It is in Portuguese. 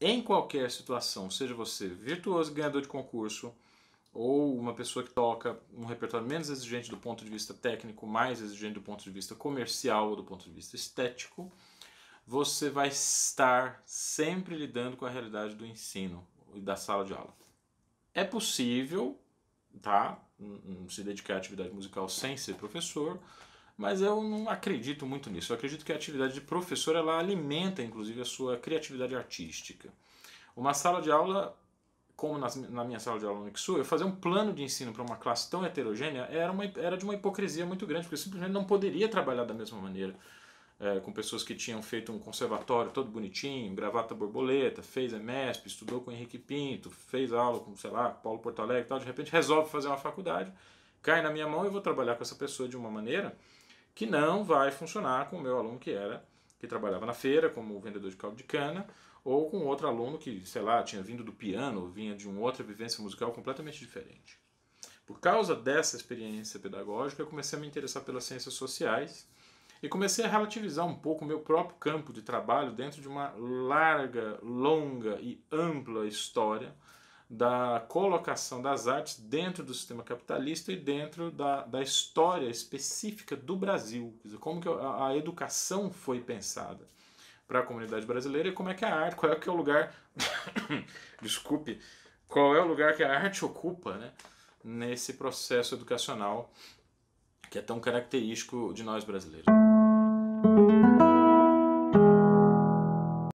em qualquer situação, seja você virtuoso ganhador de concurso ou uma pessoa que toca um repertório menos exigente do ponto de vista técnico, mais exigente do ponto de vista comercial ou do ponto de vista estético, você vai estar sempre lidando com a realidade do ensino e da sala de aula. É possível, tá? Se dedicar à atividade musical sem ser professor, mas eu não acredito muito nisso. Eu acredito que a atividade de professor ela alimenta, inclusive, a sua criatividade artística. Uma sala de aula, como nas, na minha sala de aula no Ixu, eu fazer um plano de ensino para uma classe tão heterogênea era, uma, era de uma hipocrisia muito grande, porque eu simplesmente não poderia trabalhar da mesma maneira. É, com pessoas que tinham feito um conservatório todo bonitinho, gravata borboleta, fez MESP, estudou com Henrique Pinto, fez aula com, sei lá, Paulo Porto Alegre e tal, de repente resolve fazer uma faculdade, cai na minha mão e eu vou trabalhar com essa pessoa de uma maneira que não vai funcionar com o meu aluno que era que trabalhava na feira como vendedor de caldo de cana ou com outro aluno que, sei lá, tinha vindo do piano, vinha de uma outra vivência musical completamente diferente. Por causa dessa experiência pedagógica, eu comecei a me interessar pelas ciências sociais e comecei a relativizar um pouco o meu próprio campo de trabalho dentro de uma larga, longa e ampla história da colocação das artes dentro do sistema capitalista e dentro da, da história específica do Brasil. como que a, a, educação foi pensada para a comunidade brasileira e como é que a arte, qual é que é o lugar, desculpe, qual é o lugar que a arte ocupa né, nesse processo educacional que é tão característico de nós brasileiros.